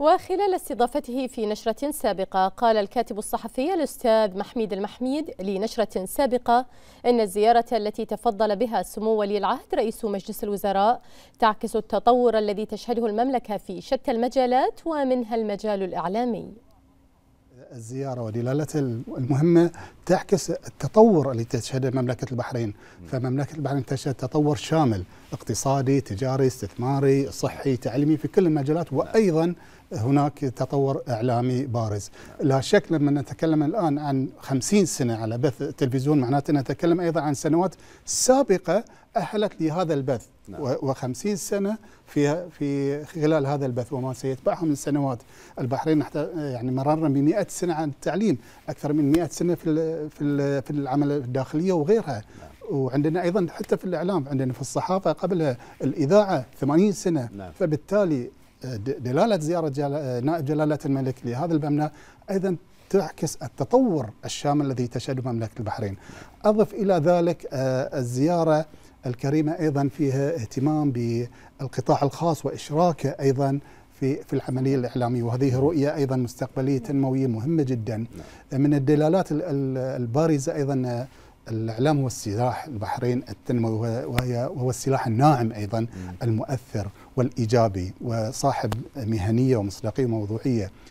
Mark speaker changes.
Speaker 1: وخلال استضافته في نشرة سابقة قال الكاتب الصحفي الأستاذ محميد المحميد لنشرة سابقة إن الزيارة التي تفضل بها سمو ولي العهد رئيس مجلس الوزراء تعكس التطور الذي تشهده المملكة في شتى المجالات ومنها المجال الإعلامي
Speaker 2: الزيارة ودلالتها المهمة تعكس التطور اللي تشهده مملكة البحرين فمملكة البحرين تشهد تطور شامل اقتصادي تجاري استثماري صحي تعليمي في كل المجالات وأيضا هناك تطور إعلامي بارز لا شك لما نتكلم الآن عن خمسين سنة على بث التلفزيون معناته نتكلم أيضا عن سنوات سابقة أهلت لهذا البث نعم. و50 سنة في في خلال هذا البث وما سيتبعه من سنوات البحرين يعني مررنا ب 100 سنة عن التعليم أكثر من 100 سنة في في في العمل الداخلية وغيرها نعم. وعندنا ايضا حتى في الاعلام عندنا في الصحافه قبلها الاذاعه 80 سنه نعم. فبالتالي آه، دلاله زياره جل... آه، نائب جلاله الملك لهذا المبنى ايضا تعكس التطور الشامل الذي تشهده مملكه البحرين. نعم. اضف الى ذلك آه، الزياره الكريمة أيضا فيها اهتمام بالقطاع الخاص وإشراكه أيضا في في العمليه الاعلاميه وهذه رؤيه ايضا مستقبليه نعم. تنمويه مهمه جدا نعم. من الدلالات البارزه ايضا الاعلام هو السلاح البحرين التنموي وهي وهو السلاح الناعم ايضا نعم. المؤثر والايجابي
Speaker 1: وصاحب مهنيه ومصداقيه وموضوعيه